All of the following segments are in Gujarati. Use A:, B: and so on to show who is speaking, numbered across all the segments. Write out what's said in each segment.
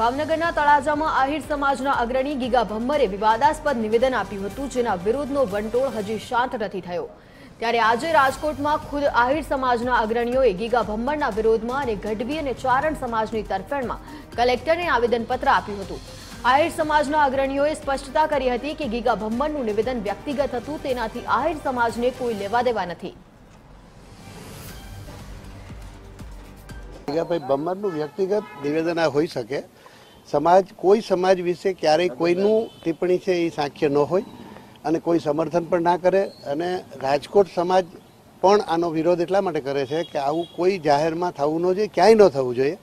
A: ભાવનગરના તળાજામાં આહિર સમાજના અગ્રણી ગીગા ભમ્મરે વિવાદાસ્પદ નિવેદન આપ્યું હતું જેના વિરોધનો વંટોળ હજી શાંત નથી થયો ત્યારે આજે રાજકોટમાં ખુદ આહિર સમાજના અગ્રણીઓએ ગીગા ભમ્મરના વિરોધમાં અને ગઢવી અને ચારણ સમાજની તરફેણમાં કલેક્ટરને આવેદનપત્ર આપ્યું હતું આહિર સમાજના અગ્રણીઓએ સ્પષ્ટતા કરી હતી કે ગીગા ભમ્મરનું નિવેદન વ્યક્તિગત હતું તેનાથી આહિર સમાજને કોઈ લેવા દેવા નથી
B: ગીગાભાઈ ભમ્મરનું વ્યક્તિગત નિવેદન આ હોઈ શકે સમાજ કોઈ સમાજ વિશે ક્યારેય કોઈનું ટિપ્પણી છે એ સાંખ્ય ન હોય અને કોઈ સમર્થન પણ ના કરે અને રાજકોટ સમાજ પણ આનો વિરોધ એટલા માટે કરે છે કે આવું કોઈ જાહેરમાં થવું ન જોઈએ ક્યાંય ન થવું જોઈએ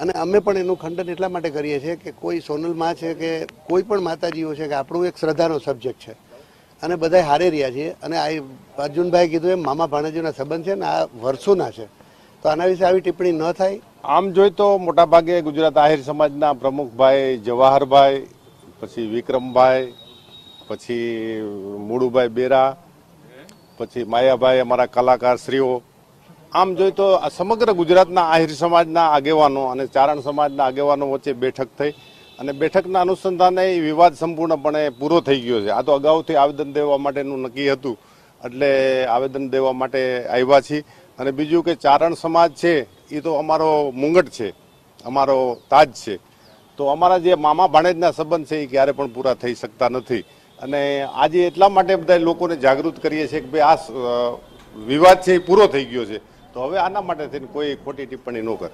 B: અને અમે પણ એનું ખંડન એટલા માટે કરીએ છીએ કે કોઈ સોનલમાં છે કે કોઈ પણ માતાજીઓ છે કે આપણું એક શ્રદ્ધાનો સબ્જેક્ટ છે અને બધા હારે રહ્યા છીએ અને આ અર્જુનભાઈ કીધું એમ મામા ભાણેજીના સંબંધ છે ને આ વર્ષોના છે તો આના વિશે આવી ટિપ્પણી ન થાય
C: આમ જોઈ તો મોટાભાગે ગુજરાત આહિર સમાજના પ્રમુખભાઈ જવાહરભાઈ પછી વિક્રમભાઈ પછી મુડુભાઈ બેરા પછી માયાભાઈ અમારા કલાકાર શ્રીઓ આમ જોઈ તો સમગ્ર ગુજરાતના આહિર સમાજના આગેવાનો અને ચારણ સમાજના આગેવાનો વચ્ચે બેઠક થઈ અને બેઠકના અનુસંધાને વિવાદ સંપૂર્ણપણે પૂરો થઈ ગયો છે આ તો અગાઉથી આવેદન દેવા માટેનું નક્કી હતું એટલે આવેદન દેવા માટે આવ્યા છીએ અને બીજું કે ચારણ સમાજ છે એ તો અમારો મુંગટ છે અમારો તાજ છે તો અમારા જે મામા ભાણેજના સંબંધ છે એ ક્યારે પણ પૂરા થઈ શકતા નથી અને આજે એટલા માટે બધા લોકોને જાગૃત કરીએ છીએ કે ભાઈ આ વિવાદ છે એ પૂરો થઈ ગયો છે તો હવે આના માટે થઈને કોઈ ખોટી ટિપ્પણી ન કરે